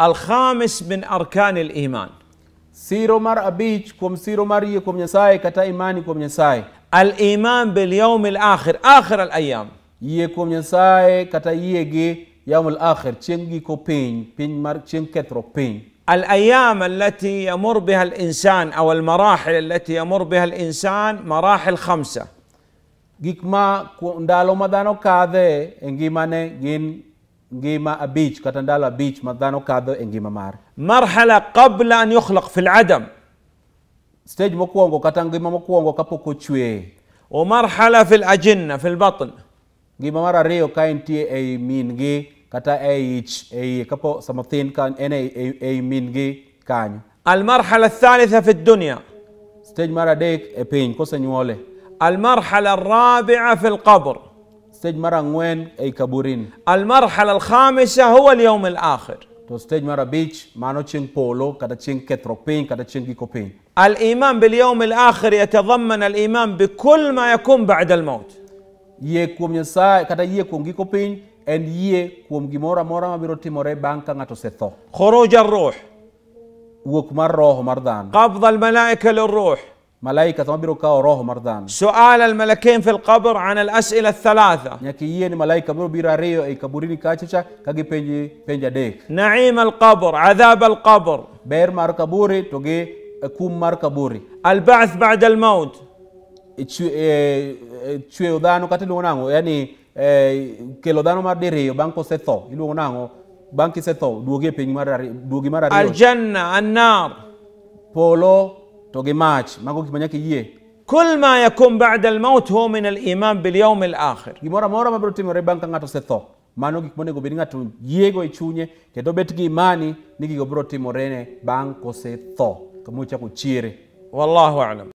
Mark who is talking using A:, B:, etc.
A: الخامس من أركان الإيمان سيرومر أبيج كم سيرومر يكم يساي كتا إيماني كم يساي الإيمان باليوم الآخر آخر الأيام يكم يساي كتا يجي يوم الآخر تشنجي كو بين بين مار كترو بين الأيام التي يمر بها الإنسان أو المراحل التي يمر بها الإنسان مراحل خمسة جيك ما كندالو مدانو كاذي انجي ماني جين ngima abich kata ndalo abich ma dhano kadho e ngima mare marhala qabla an yukhlaq fi ladam stage mokwongo kata ngima mokwongo kapok o ومرحلة في الأجنة في البطن ngima mar ariyo ka entie ei mingi kata ei ich ei kapo samathin ka en ei min gi kanyo المرحلة الثالثة fi dunya stage mara adek e piny kosenyuole المرحلة الرابعة في القبر. ستيج مرة وين أي كابورين المرحلة الخامسة هو اليوم الآخر تو ستيج مرة بيتش ما نوتشين بولو كدا تشين كتروبين كدا تشين كيكوبين الإيمان باليوم الآخر يتضمن الإيمان بكل ما يكون بعد الموت يكوم يسا كدا يكوم كيكوبين أن يكوم جمورا مورا ما بيرو تيموري بانكا نتو خروج الروح وكمار روح مردان قبض الملائكة للروح ملائكة ما بيروكا وروح مردان سؤال الملكين في القبر عن الأسئلة الثلاثة نيكيين ملائكة برو ريو اي كبوريني كاتشا كاجي بينجي بينجا ديك نعيم القبر عذاب القبر بير مار كبوري توجي كوم مار كبوري البعث بعد الموت تشوي دانو كاتلو نانو يعني كيلو دانو مار ديريو بانكو سيتو يلو نانو بانكي سيتو دوغي بينج مار دوغي مار الجنة النار بولو to mach mago gik manyaka kul ma yakum bada almaut hu min aliman bilyaum alakhir gimoro amora mabiro timore bang' ka ng'ato osetho mano gik monego bed ng'ato yiego e chunye kendo bet gi imani ni gigo biro timorene bang' kosetho kamochako chiere wallahu alam